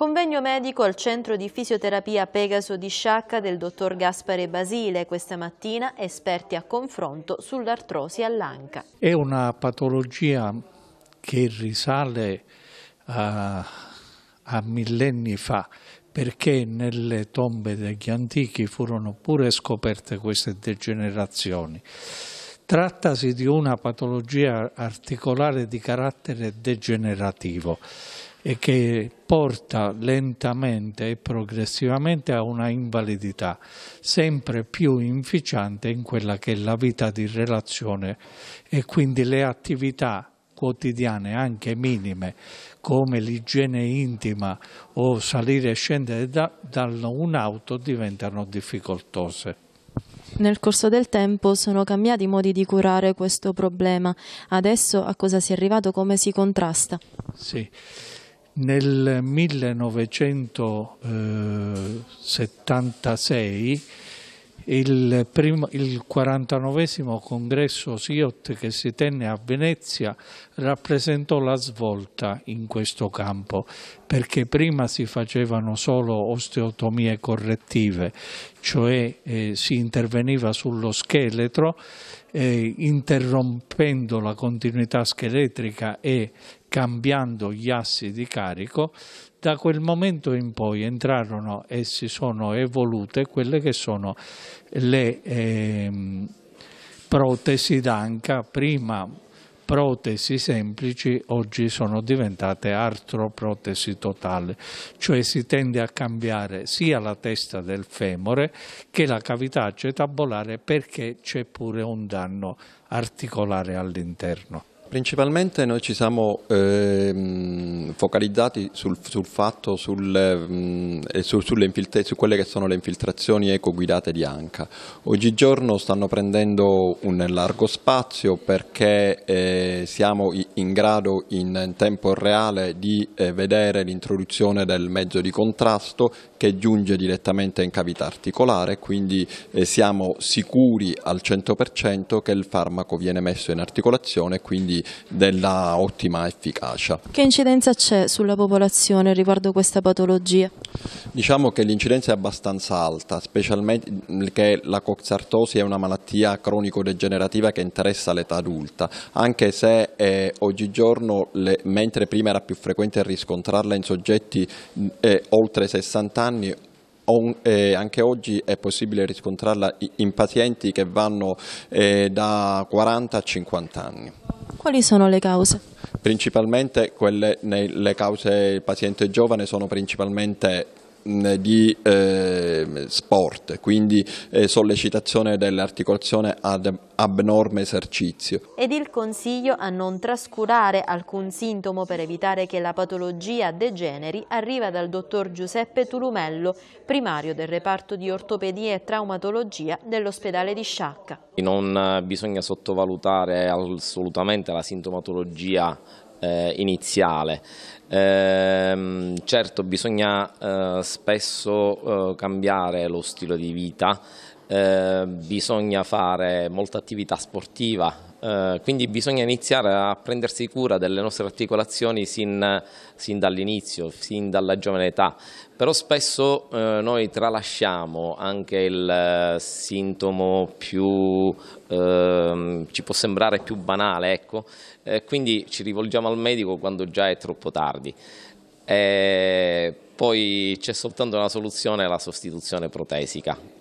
Convegno medico al centro di fisioterapia Pegaso di Sciacca del dottor Gaspare Basile. Questa mattina esperti a confronto sull'artrosi all'anca. È una patologia che risale a, a millenni fa perché nelle tombe degli antichi furono pure scoperte queste degenerazioni. Trattasi di una patologia articolare di carattere degenerativo e che porta lentamente e progressivamente a una invalidità sempre più inficiante in quella che è la vita di relazione e quindi le attività quotidiane, anche minime, come l'igiene intima o salire e scendere da, da un'auto diventano difficoltose. Nel corso del tempo sono cambiati i modi di curare questo problema. Adesso a cosa si è arrivato, come si contrasta? Sì. Nel 1976 il, primo, il 49 congresso SIOT che si tenne a Venezia rappresentò la svolta in questo campo perché prima si facevano solo osteotomie correttive, cioè eh, si interveniva sullo scheletro eh, interrompendo la continuità scheletrica e cambiando gli assi di carico, da quel momento in poi entrarono e si sono evolute quelle che sono le eh, protesi d'anca, prima protesi semplici oggi sono diventate artroprotesi totale, cioè si tende a cambiare sia la testa del femore che la cavità cetabolare perché c'è pure un danno articolare all'interno. Principalmente noi ci siamo eh, focalizzati sul, sul fatto, sul, eh, su, su, quelle che sono le infiltrazioni ecoguidate di Anca. Oggigiorno stanno prendendo un largo spazio perché eh, siamo in grado in tempo reale di eh, vedere l'introduzione del mezzo di contrasto che giunge direttamente in cavità articolare, quindi eh, siamo sicuri al 100% che il farmaco viene messo in articolazione, quindi della ottima efficacia. Che incidenza c'è sulla popolazione riguardo questa patologia? Diciamo che l'incidenza è abbastanza alta, specialmente che la coxartosi è una malattia cronico-degenerativa che interessa l'età adulta, anche se eh, oggigiorno, le, mentre prima era più frequente riscontrarla in soggetti eh, oltre 60 anni, eh, anche oggi è possibile riscontrarla in pazienti che vanno eh, da 40 a 50 anni. Quali sono le cause? Principalmente quelle, le cause del paziente giovane sono principalmente di eh, sport, quindi eh, sollecitazione dell'articolazione ad abnorme esercizio. Ed il consiglio a non trascurare alcun sintomo per evitare che la patologia degeneri arriva dal dottor Giuseppe Tulumello, primario del reparto di ortopedia e traumatologia dell'ospedale di Sciacca. Non eh, bisogna sottovalutare assolutamente la sintomatologia eh, iniziale. Ehm, certo bisogna eh, spesso eh, cambiare lo stile di vita Ehm, bisogna fare molta attività sportiva, eh, quindi bisogna iniziare a prendersi cura delle nostre articolazioni sin, sin dall'inizio, sin dalla giovane età, però spesso eh, noi tralasciamo anche il eh, sintomo più, ehm, ci può sembrare più banale, ecco, quindi ci rivolgiamo al medico quando già è troppo tardi. E poi c'è soltanto una soluzione, la sostituzione protesica.